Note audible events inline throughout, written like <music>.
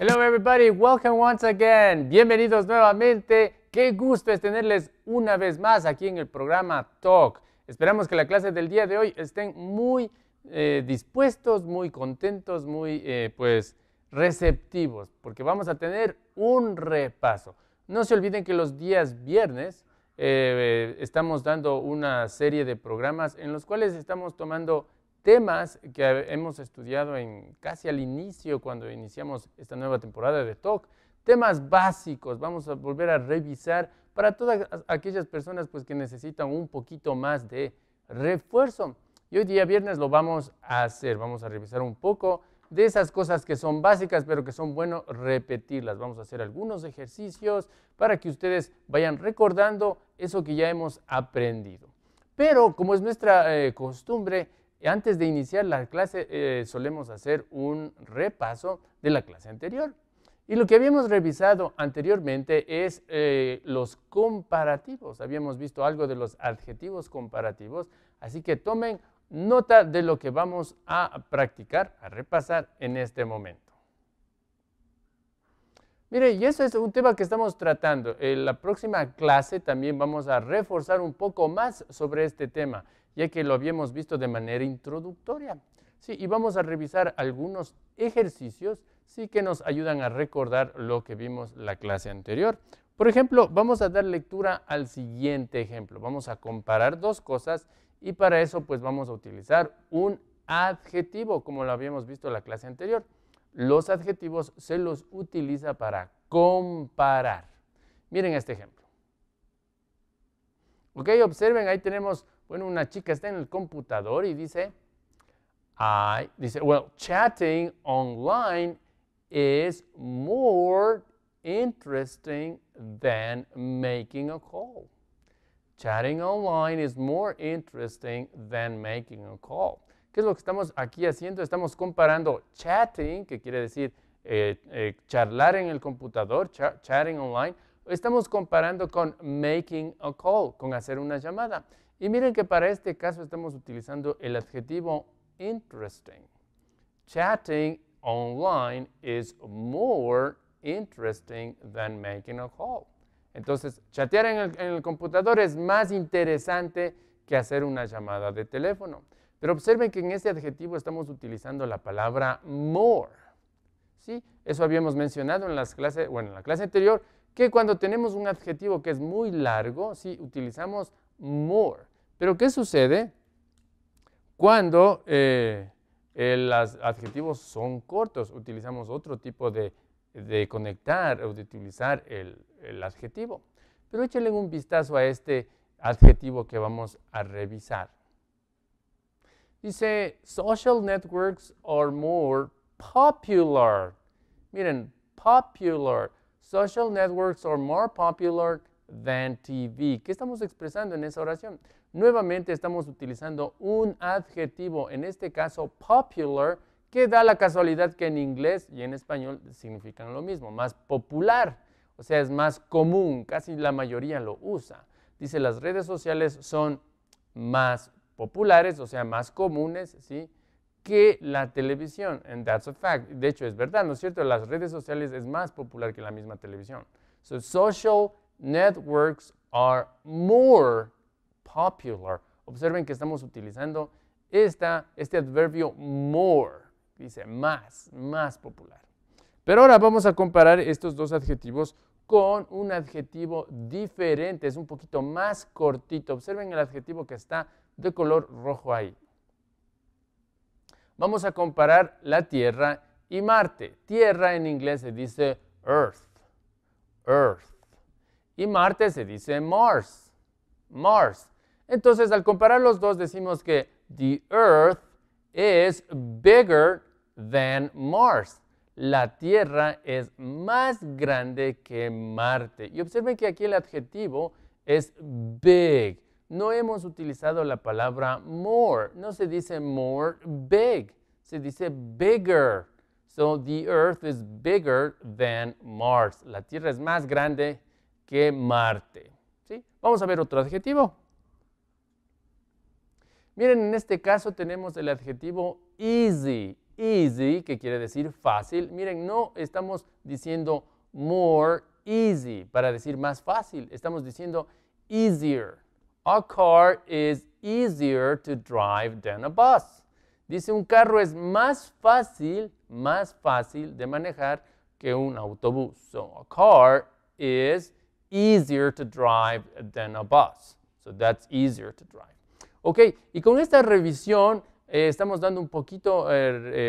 Hello everybody, welcome once again. Bienvenidos nuevamente. Qué gusto es tenerles una vez más aquí en el programa Talk. Esperamos que la clase del día de hoy estén muy eh, dispuestos, muy contentos, muy eh, pues receptivos, porque vamos a tener un repaso. No se olviden que los días viernes eh, estamos dando una serie de programas en los cuales estamos tomando temas que hemos estudiado en casi al inicio cuando iniciamos esta nueva temporada de Talk, temas básicos, vamos a volver a revisar para todas aquellas personas pues que necesitan un poquito más de refuerzo. Y hoy día viernes lo vamos a hacer, vamos a revisar un poco de esas cosas que son básicas, pero que son bueno repetirlas. Vamos a hacer algunos ejercicios para que ustedes vayan recordando eso que ya hemos aprendido. Pero como es nuestra eh, costumbre, antes de iniciar la clase eh, solemos hacer un repaso de la clase anterior. Y lo que habíamos revisado anteriormente es eh, los comparativos. Habíamos visto algo de los adjetivos comparativos, así que tomen nota de lo que vamos a practicar, a repasar en este momento. Mire, y eso es un tema que estamos tratando. En la próxima clase también vamos a reforzar un poco más sobre este tema ya que lo habíamos visto de manera introductoria. Sí, y vamos a revisar algunos ejercicios sí que nos ayudan a recordar lo que vimos la clase anterior. Por ejemplo, vamos a dar lectura al siguiente ejemplo. Vamos a comparar dos cosas y para eso pues vamos a utilizar un adjetivo, como lo habíamos visto en la clase anterior. Los adjetivos se los utiliza para comparar. Miren este ejemplo. Ok, observen, ahí tenemos bueno, una chica está en el computador y dice, I, dice, well, chatting online is more interesting than making a call. Chatting online is more interesting than making a call. ¿Qué es lo que estamos aquí haciendo? Estamos comparando chatting, que quiere decir eh, eh, charlar en el computador, chatting online. Estamos comparando con making a call, con hacer una llamada. Y miren que para este caso estamos utilizando el adjetivo interesting. Chatting online is more interesting than making a call. Entonces, chatear en el, computador es más interesante que hacer una llamada de teléfono. Pero observen que en este adjetivo estamos utilizando la palabra more. Eso habíamos mencionado en, las clases, bueno, en la clase anterior, que cuando tenemos un adjetivo que es muy largo, ¿sí? utilizamos more. Pero ¿qué sucede cuando eh, los adjetivos son cortos? Utilizamos otro tipo de, conectar o de utilizar el, el adjetivo. Pero échenle un vistazo a este adjetivo que vamos a revisar. Dice, social networks are more popular. Miren, popular. Social networks are more popular than TV. ¿Qué estamos expresando en esa oración? nuevamente estamos utilizando un adjetivo, en este caso popular, que da la casualidad que en inglés y en español significan lo mismo, más popular, o sea, es más común, casi la mayoría lo usa. Dice, las redes sociales son más populares, o sea, más comunes, ¿sí? que la televisión. And that's a fact. De hecho, es verdad, ¿no es cierto? Las redes sociales es más popular que la misma televisión. So, social networks are more popular. Observen que estamos utilizando este adverbio more, dice más, más popular. Pero ahora vamos a comparar estos dos adjetivos con un adjetivo diferente, es un poquito más cortito. Observen el adjetivo que está de color rojo ahí. Vamos a comparar la Tierra y Marte. Tierra en inglés se dice Earth, Earth. Y Marte se dice Mars, Mars. Entonces, al comparar los dos, decimos que the Earth is bigger than Mars. La Tierra es más grande que Marte. Y observen que aquí el adjetivo es big. No hemos utilizado la palabra more. No se dice more big. Se dice bigger. So the Earth is bigger than Mars. La Tierra es más grande que Marte. ¿Sí? Vamos a ver otro adjetivo. Miren, en este caso tenemos el adjetivo easy, easy, que quiere decir fácil. Miren, no estamos diciendo more easy para decir más fácil, estamos diciendo easier. A car is easier to drive than a bus. Dice, un carro es más fácil, más fácil de manejar que un autobús. So, a car is easier to drive than a bus. So, that's easier to drive. Ok, y con esta revisión eh, estamos dando un poquito, eh,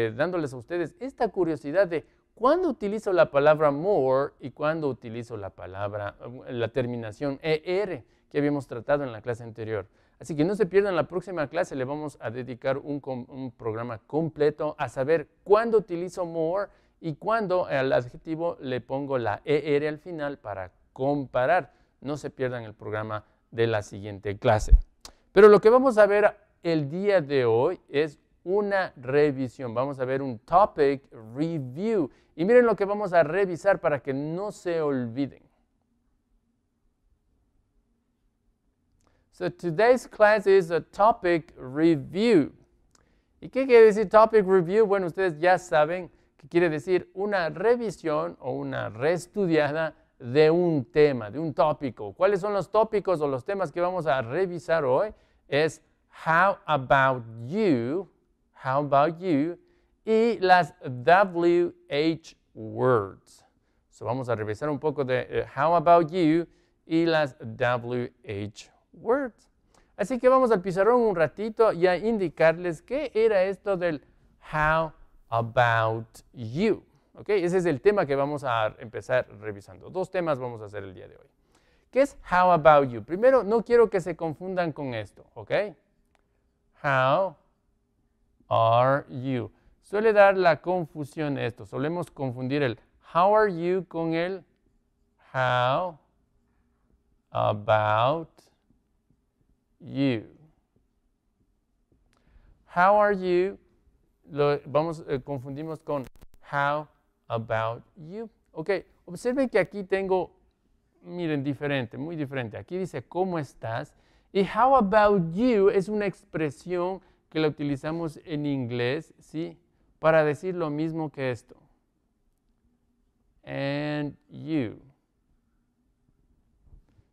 eh, dándoles a ustedes esta curiosidad de cuándo utilizo la palabra more y cuándo utilizo la palabra, la terminación ER que habíamos tratado en la clase anterior. Así que no se pierdan la próxima clase, le vamos a dedicar un programa completo a saber cuándo utilizo more y cuándo al adjetivo le pongo la ER al final para comparar. No se pierdan el programa de la siguiente clase. Pero lo que vamos a ver el día de hoy es una revisión. Vamos a ver un topic review. Y miren lo que vamos a revisar para que no se olviden. So today's class is a topic review. ¿Y qué quiere decir topic review? Bueno, ustedes ya saben que quiere decir una revisión o una reestudiada de un tema, de un tópico. ¿Cuáles son los tópicos o los temas que vamos a revisar hoy? Es How about you? How about you? Y las WH words. vamos a revisar un poco de eh, How about you y las WH words. Así que vamos al pizarrón un ratito y a indicarles qué era esto del How about you. Okay, ese es el tema que vamos a empezar revisando. Dos temas vamos a hacer el día de hoy. ¿Qué es how about you? Primero, no quiero que se confundan con esto, ¿ok? How are you? Suele dar la confusión esto. Solemos confundir el how are you con el how about you. How are you? Lo, vamos, eh, confundimos con how about you. Ok, observen que aquí tengo, miren, diferente, muy diferente. Aquí dice, ¿cómo estás? Y how about you es una expresión que la utilizamos en inglés, ¿sí? Para decir lo mismo que esto. And you.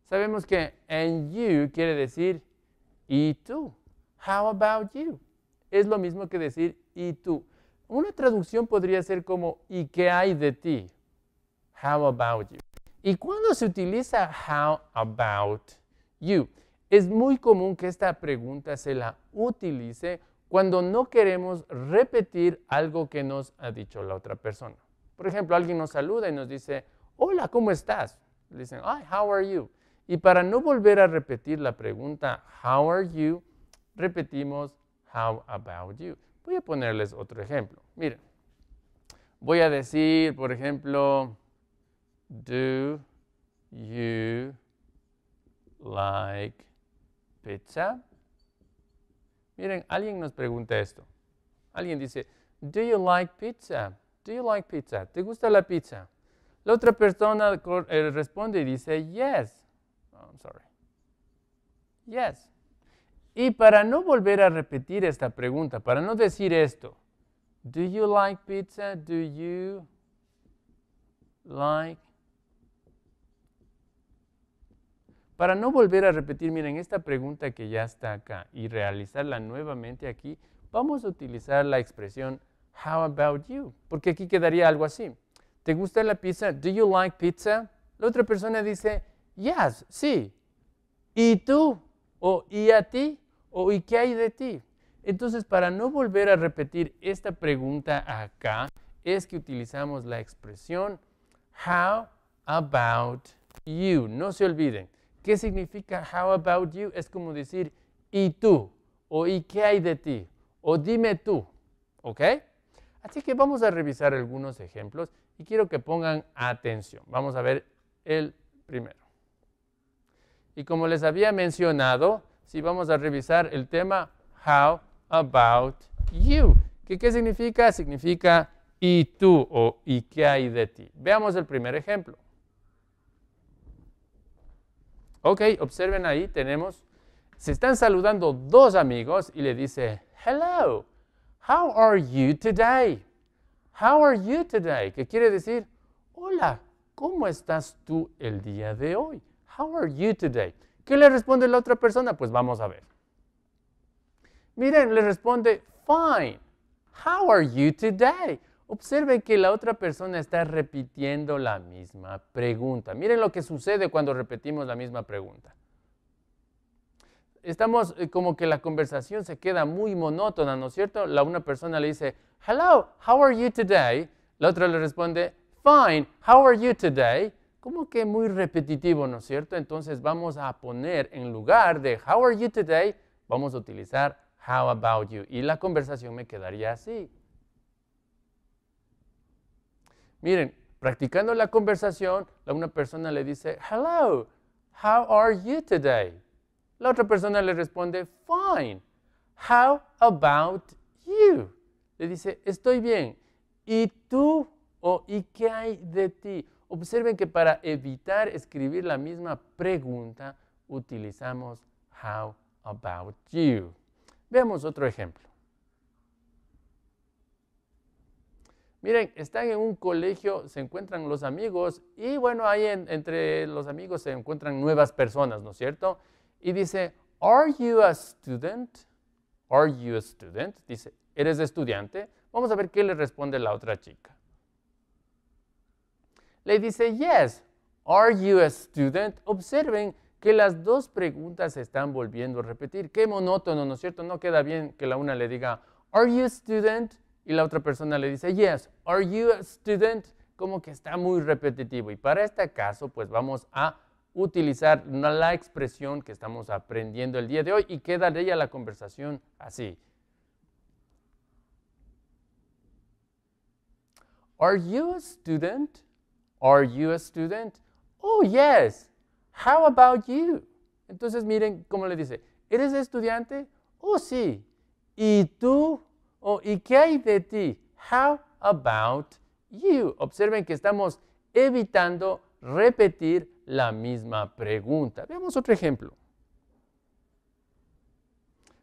Sabemos que and you quiere decir y tú. How about you? Es lo mismo que decir y tú. Una traducción podría ser como ¿y qué hay de ti? How about you? Y cuando se utiliza how about you, es muy común que esta pregunta se la utilice cuando no queremos repetir algo que nos ha dicho la otra persona. Por ejemplo, alguien nos saluda y nos dice, hola, ¿cómo estás? Le dicen, hi, how are you? Y para no volver a repetir la pregunta, how are you, repetimos, how about you. Voy a ponerles otro ejemplo. Miren, voy a decir, por ejemplo, do you like pizza? Miren, alguien nos pregunta esto. Alguien dice, do you like pizza? Do you like pizza? ¿Te gusta la pizza? La otra persona eh, responde y dice, yes. Oh, I'm sorry. Yes. Y para no volver a repetir esta pregunta, para no decir esto, Do you like pizza? Do you like? Para no volver a repetir, miren, esta pregunta que ya está acá y realizarla nuevamente aquí, vamos a utilizar la expresión how about you, porque aquí quedaría algo así. ¿Te gusta la pizza? Do you like pizza? La otra persona dice, yes, sí. ¿Y tú? ¿O y a ti? ¿O y qué hay de ti? Entonces, para no volver a repetir esta pregunta acá, es que utilizamos la expresión how about you. No se olviden. ¿Qué significa how about you? Es como decir y tú, o y qué hay de ti, o dime tú, ¿ok? Así que vamos a revisar algunos ejemplos y quiero que pongan atención. Vamos a ver el primero. Y como les había mencionado, si vamos a revisar el tema How about you? ¿Qué, qué significa? Significa y tú o y qué hay de ti. Veamos el primer ejemplo. Ok, observen ahí, tenemos, se están saludando dos amigos y le dice, hello, how are you today? How are you today? Que quiere decir, hola, ¿cómo estás tú el día de hoy? How are you today? ¿Qué le responde la otra persona? Pues vamos a ver. Miren, le responde, fine. How are you today? Observe que la otra persona está repitiendo la misma pregunta. Miren lo que sucede cuando repetimos la misma pregunta. Estamos eh, como que la conversación se queda muy monótona, ¿no es cierto? La una persona le dice, hello, how are you today? La otra le responde, fine, how are you today? como que muy repetitivo, ¿no es cierto? Entonces vamos a poner en lugar de how are you today, vamos a utilizar how about you. Y la conversación me quedaría así. Miren, practicando la conversación, la una persona le dice, hello, how are you today? La otra persona le responde, fine, how about you? Le dice, estoy bien. ¿Y tú? y qué hay de ti? Observen que para evitar escribir la misma pregunta utilizamos how about you. Veamos otro ejemplo. Miren, están en un colegio, se encuentran los amigos y bueno, ahí entre los amigos se encuentran nuevas personas, ¿no es cierto? Y dice, are you a student? Are you a student? Dice, ¿eres estudiante? Vamos a ver qué le responde la otra chica. Le dice, yes, are you a student? Observen que las dos preguntas se están volviendo a repetir. Qué monótono, ¿no es cierto? No queda bien que la una le diga, are you a student? Y la otra persona le dice, yes, are you a student? Como que está muy repetitivo. Y para este caso, pues vamos a utilizar la expresión que estamos aprendiendo el día de hoy y queda de ella la conversación así. Are you a student? Are you a student? Oh, yes. How about you? Entonces miren cómo le dice, ¿eres estudiante? Oh, sí. ¿Y tú? Oh, ¿Y qué hay de ti? How about you? Observen que estamos evitando repetir la misma pregunta. Veamos otro ejemplo.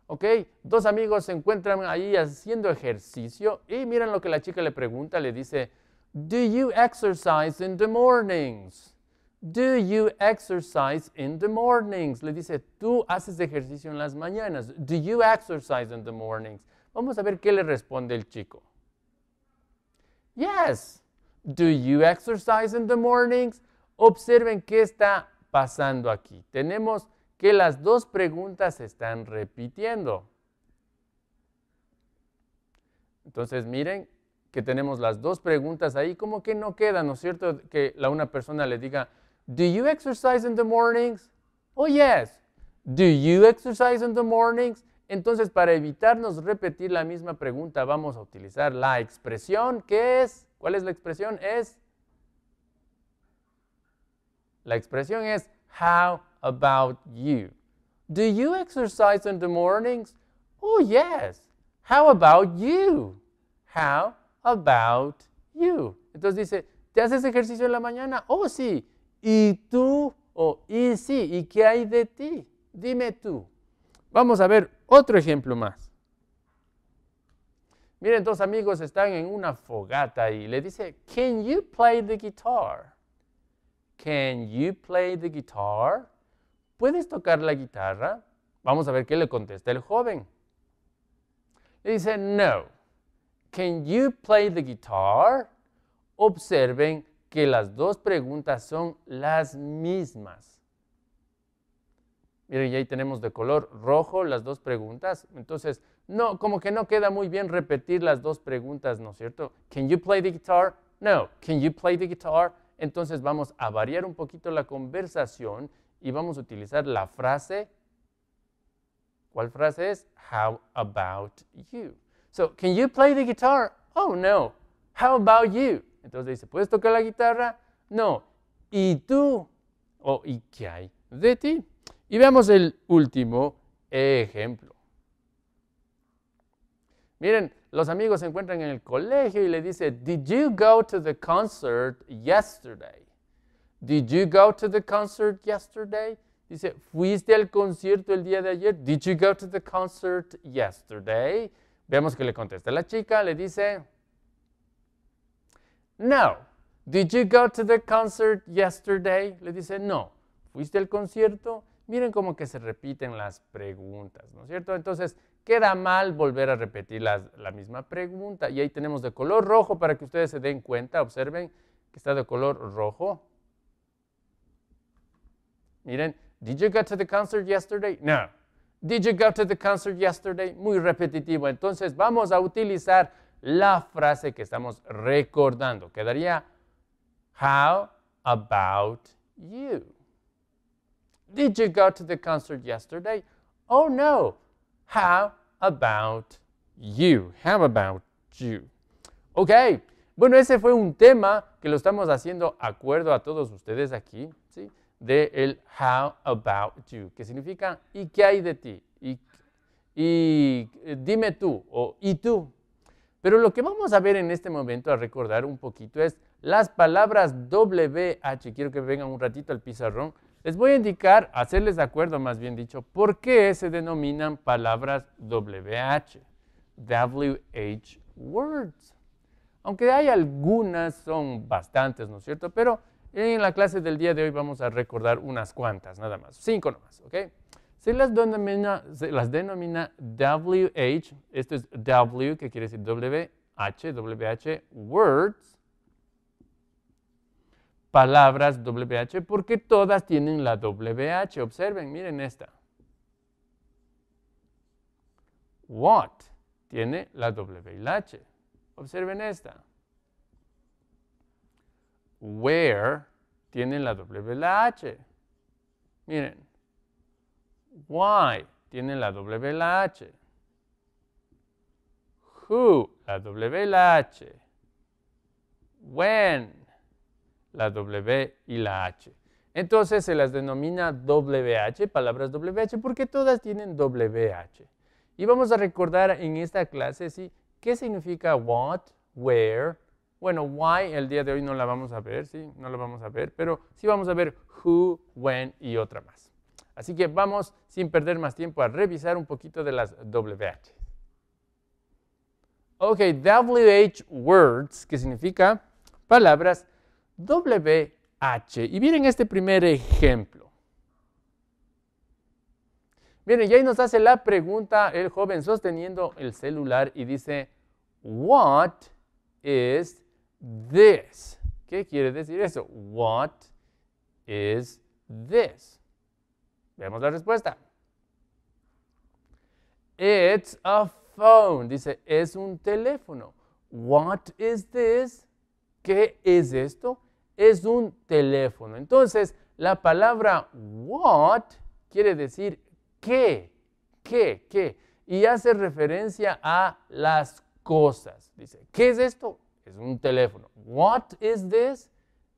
¿Ok? Dos amigos se encuentran ahí haciendo ejercicio y miren lo que la chica le pregunta, le dice, Do you exercise in the mornings? Do you exercise in the mornings? Le dice, tú haces ejercicio en las mañanas. Do you exercise in the mornings? Vamos a ver qué le responde el chico. Yes. Do you exercise in the mornings? Observen qué está pasando aquí. Tenemos que las dos preguntas se están repitiendo. Entonces, miren, que tenemos las dos preguntas ahí, como que no queda, ¿no es cierto? Que la una persona le diga, ¿Do you exercise in the mornings? Oh, yes. ¿Do you exercise in the mornings? Entonces, para evitarnos repetir la misma pregunta, vamos a utilizar la expresión ¿qué es, ¿cuál es la expresión? Es, la expresión es, how about you? Do you exercise in the mornings? Oh, yes. How about you? How about you. Entonces dice, ¿te haces ejercicio en la mañana? Oh, sí. ¿Y tú? Oh, y sí. ¿Y qué hay de ti? Dime tú. Vamos a ver otro ejemplo más. Miren, dos amigos están en una fogata y le dice, Can you play the guitar? Can you play the guitar? ¿Puedes tocar la guitarra? Vamos a ver qué le contesta el joven. Le dice, No, Can you play the guitar? Observen que las dos preguntas son las mismas. Miren, y ahí tenemos de color rojo las dos preguntas. Entonces, no, como que no queda muy bien repetir las dos preguntas, ¿no es cierto? Can you play the guitar? No. Can you play the guitar? Entonces vamos a variar un poquito la conversación y vamos a utilizar la frase. ¿Cuál frase es? How about you? So, can you play the guitar? Oh, no. How about you? Entonces dice, ¿puedes tocar la guitarra? No. ¿Y tú? Oh, ¿Y qué hay de ti? Y veamos el último ejemplo. Miren, los amigos se encuentran en el colegio y le dice, Did you go to the concert yesterday? Did you go to the concert yesterday? Dice, ¿fuiste al concierto el día de ayer? Did you go to the concert yesterday? Vemos que le contesta la chica, le dice, No, did you go to the concert yesterday? Le dice, no, ¿fuiste al concierto? Miren cómo que se repiten las preguntas, ¿no es cierto? Entonces, queda mal volver a repetir la, la misma pregunta. Y ahí tenemos de color rojo para que ustedes se den cuenta, observen que está de color rojo. Miren, did you go to the concert yesterday? No. Did you go to the concert yesterday? Muy repetitivo. Entonces vamos a utilizar la frase que estamos recordando. Quedaría, How about you? Did you go to the concert yesterday? Oh no. How about you? How about you? Ok. Bueno, ese fue un tema que lo estamos haciendo acuerdo a todos ustedes aquí. ¿sí? de el how about you, que significa ¿y qué hay de ti? Y, y eh, dime tú o y tú. Pero lo que vamos a ver en este momento, a recordar un poquito, es las palabras WH. Quiero que vengan un ratito al pizarrón. Les voy a indicar, hacerles de acuerdo más bien dicho, por qué se denominan palabras WH. WH words. Aunque hay algunas, son bastantes, ¿no es cierto? Pero en la clase del día de hoy vamos a recordar unas cuantas, nada más, cinco nomás, ¿ok? Se las denomina, las denomina WH, esto es W, que quiere decir WH? WH, words, palabras WH, porque todas tienen la WH. Observen, miren esta. What tiene la W y la H. Observen esta where tienen la W la H. Miren, why tienen la W la H. Who, la W la H. When, la W y la H. Entonces se las denomina WH, palabras WH, porque todas tienen WH. Y vamos a recordar en esta clase ¿sí? qué significa what, where, bueno, why el día de hoy no la vamos a ver, sí, no la vamos a ver, pero sí vamos a ver who, when y otra más. Así que vamos, sin perder más tiempo, a revisar un poquito de las WH. Ok, WH words, que significa palabras WH. Y miren este primer ejemplo. Miren, y ahí nos hace la pregunta el joven sosteniendo el celular y dice, What is this? ¿Qué quiere decir eso? What is this? Veamos la respuesta. It's a phone. Dice, es un teléfono. What is this? ¿Qué es esto? Es un teléfono. Entonces, la palabra what quiere decir qué, qué, qué. Y hace referencia a las cosas. Dice, ¿qué es esto? es un teléfono. What is this?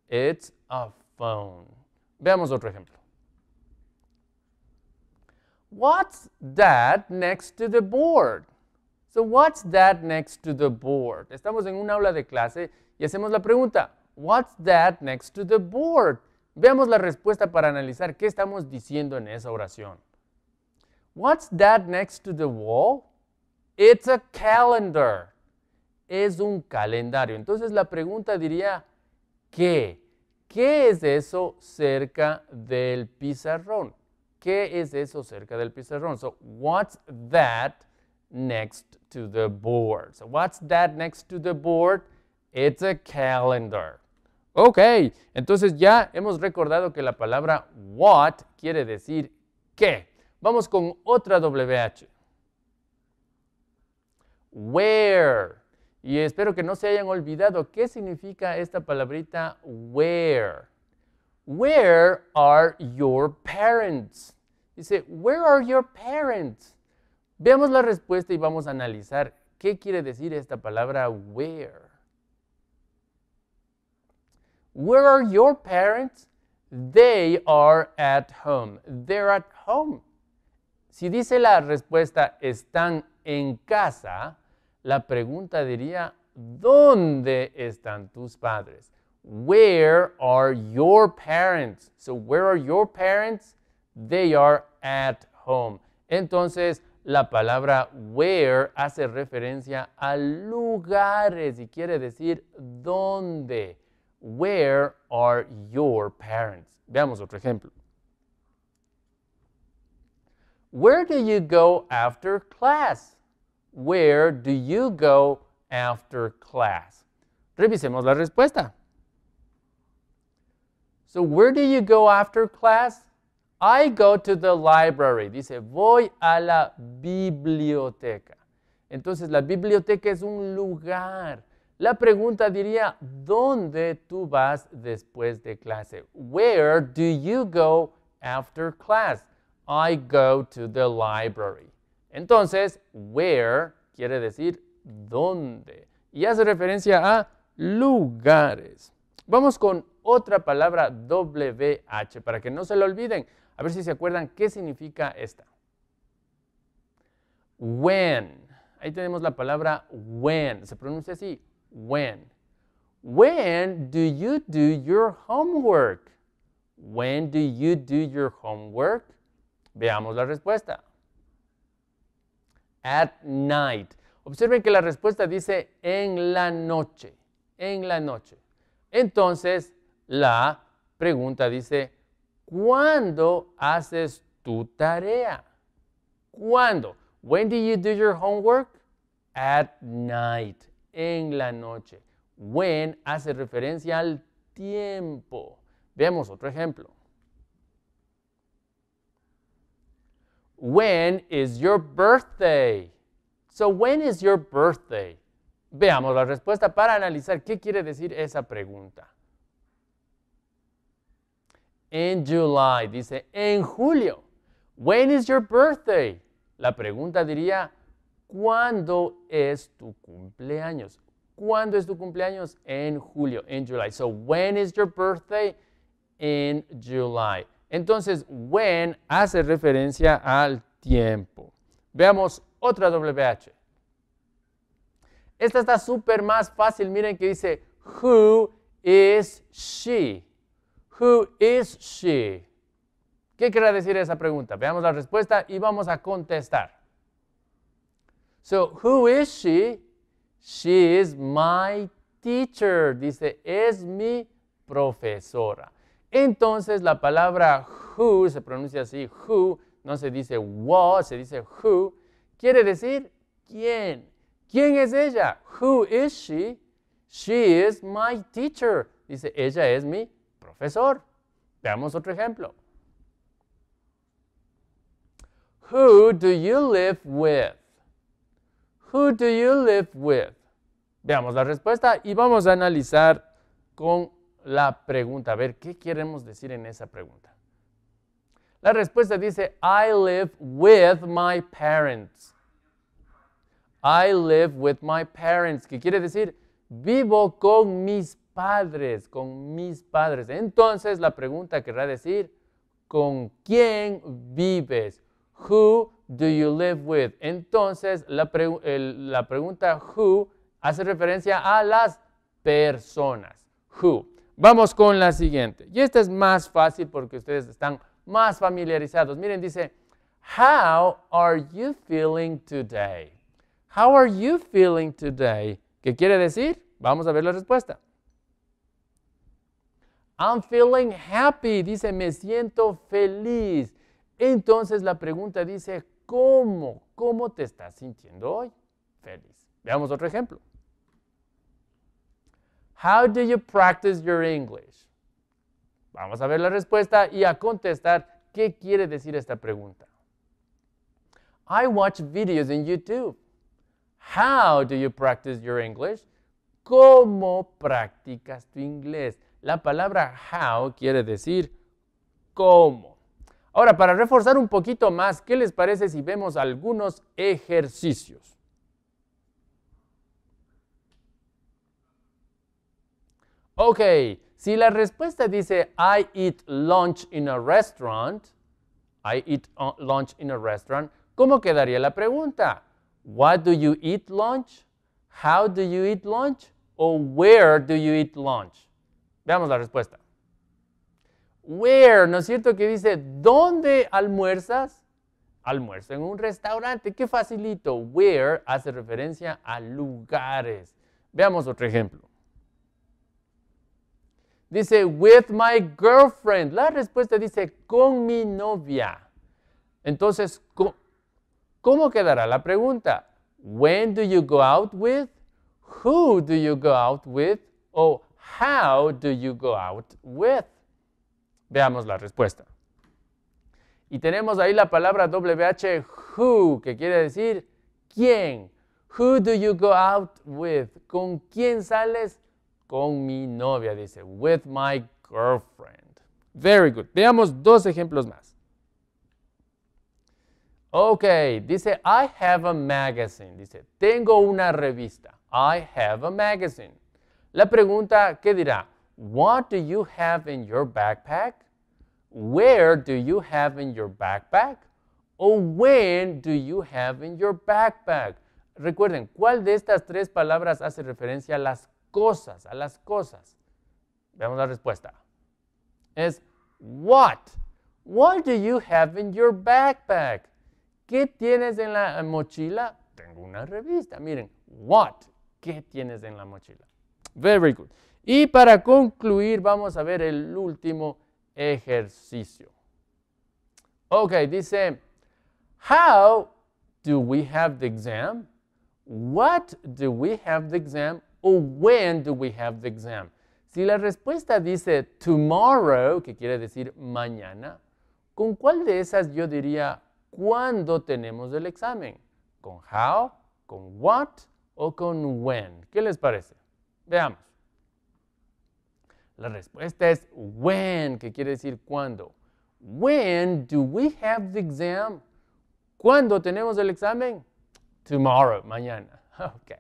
It's a phone. Veamos otro ejemplo. What's that next to the board? So what's that next to the board? Estamos en un aula de clase y hacemos la pregunta. What's that next to the board? Veamos la respuesta para analizar qué estamos diciendo en esa oración. What's that next to the wall? It's a calendar es un calendario. Entonces la pregunta diría, ¿qué? ¿Qué es eso cerca del pizarrón? ¿Qué es eso cerca del pizarrón? So, what's that next to the board? So, what's that next to the board? It's a calendar. Ok, entonces ya hemos recordado que la palabra what quiere decir qué. Vamos con otra WH. Where. Y espero que no se hayan olvidado qué significa esta palabrita where. Where are your parents? Dice, where are your parents? Veamos la respuesta y vamos a analizar qué quiere decir esta palabra where. Where are your parents? They are at home. They're at home. Si dice la respuesta están en casa, la pregunta diría, ¿dónde están tus padres? Where are your parents? So, where are your parents? They are at home. Entonces, la palabra where hace referencia a lugares y quiere decir dónde. Where are your parents? Veamos otro ejemplo. Where do you go after class? Where do you go after class? Revisemos la respuesta. So, where do you go after class? I go to the library. Dice, voy a la biblioteca. Entonces, la biblioteca es un lugar. La pregunta diría, ¿dónde tú vas después de clase? Where do you go after class? I go to the library. Entonces, where quiere decir dónde y hace referencia a lugares. Vamos con otra palabra WH para que no se lo olviden. A ver si se acuerdan qué significa esta. When. Ahí tenemos la palabra when. Se pronuncia así. When. When do you do your homework? When do you do your homework? Veamos la respuesta at night. Observen que la respuesta dice en la noche, en la noche. Entonces, la pregunta dice, ¿cuándo haces tu tarea? ¿Cuándo? When do you do your homework? At night, en la noche. When hace referencia al tiempo. Veamos otro ejemplo. When is your birthday? So, when is your birthday? Veamos la respuesta para analizar qué quiere decir esa pregunta. In July, dice en julio. When is your birthday? La pregunta diría, ¿cuándo es tu cumpleaños? ¿Cuándo es tu cumpleaños? En julio, en July. So, when is your birthday? In July. Entonces, when hace referencia al tiempo. Veamos otra WH. Esta está súper más fácil. Miren que dice, who is she? Who is she? ¿Qué quiere decir esa pregunta? Veamos la respuesta y vamos a contestar. So, who is she? She is my teacher. Dice, es mi profesora. Entonces la palabra who se pronuncia así, who, no se dice what, se dice who, quiere decir quién. ¿Quién es ella? Who is she? She is my teacher. Dice, ella es mi profesor. Veamos otro ejemplo. Who do you live with? Who do you live with? Veamos la respuesta y vamos a analizar con la pregunta. A ver, ¿qué queremos decir en esa pregunta? La respuesta dice, I live with my parents. I live with my parents, ¿Qué quiere decir, vivo con mis padres, con mis padres. Entonces la pregunta querrá decir, ¿con quién vives? Who do you live with? Entonces la, la pregunta who hace referencia a las personas. Who. Vamos con la siguiente. Y esta es más fácil porque ustedes están más familiarizados. Miren, dice, How are you feeling today? How are you feeling today? ¿Qué quiere decir? Vamos a ver la respuesta. I'm feeling happy. Dice, me siento feliz. Entonces la pregunta dice, ¿cómo? ¿Cómo te estás sintiendo hoy? Feliz. Veamos otro ejemplo. How do you practice your English? Vamos a ver la respuesta y a contestar qué quiere decir esta pregunta. I watch videos in YouTube. How do you practice your English? ¿Cómo practicas tu inglés? La palabra how quiere decir cómo. Ahora, para reforzar un poquito más, ¿qué les parece si vemos algunos ejercicios? Ok, si la respuesta dice I eat lunch in a restaurant, I eat uh, lunch in a restaurant, ¿cómo quedaría la pregunta? What do you eat lunch? How do you eat lunch? O where do you eat lunch? Veamos la respuesta. Where, ¿no es cierto que dice dónde almuerzas? Almuerzo en un restaurante. Qué facilito. Where hace referencia a lugares. Veamos otro ejemplo. Dice, with my girlfriend. La respuesta dice, con mi novia. Entonces, ¿cómo quedará la pregunta? When do you go out with? Who do you go out with? O how do you go out with? Veamos la respuesta. Y tenemos ahí la palabra WH, who, que quiere decir quién. Who do you go out with? ¿Con quién sales? con mi novia, dice, with my girlfriend. Very good. Veamos dos ejemplos más. Ok, dice, I have a magazine. Dice, tengo una revista. I have a magazine. La pregunta, ¿qué dirá? What do you have in your backpack? Where do you have in your backpack? O when do you have in your backpack? Recuerden, ¿cuál de estas tres palabras hace referencia a las cosas, a las cosas. Veamos la respuesta. Es what? What do you have in your backpack? ¿Qué tienes en la mochila? Tengo una revista. Miren, what? ¿Qué tienes en la mochila? Very good. Y para concluir, vamos a ver el último ejercicio. Ok, dice, how do we have the exam? What do we have the exam o when do we have the exam? Si la respuesta dice tomorrow, que quiere decir mañana, ¿con cuál de esas yo diría cuándo tenemos el examen? ¿Con how? ¿Con what? ¿O con when? ¿Qué les parece? Veamos. La respuesta es when, que quiere decir cuando. When do we have the exam? ¿Cuándo tenemos el examen? Tomorrow, mañana. <laughs> Ok,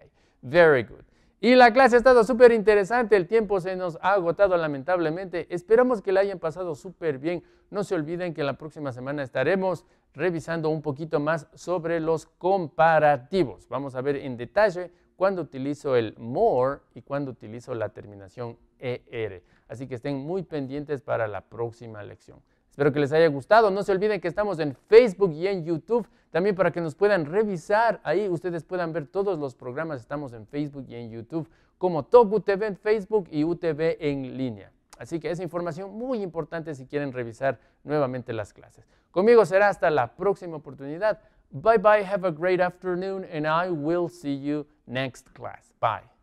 very good. Y la clase ha estado súper interesante, el tiempo se nos ha agotado lamentablemente. Esperamos que la hayan pasado súper bien. No se olviden que la próxima semana estaremos revisando un poquito más sobre los comparativos. Vamos a ver en detalle cuándo utilizo el more y cuándo utilizo la terminación er. Así que estén muy pendientes para la próxima lección. Espero que les haya gustado. No se olviden que estamos en Facebook y en YouTube también para que nos puedan revisar. Ahí ustedes puedan ver todos los programas. Estamos en Facebook y en YouTube como Top UTV en Facebook y UTV en línea. Así que esa información muy importante si quieren revisar nuevamente las clases. Conmigo será hasta la próxima oportunidad. Bye bye, have a great afternoon and I will see you next class. Bye.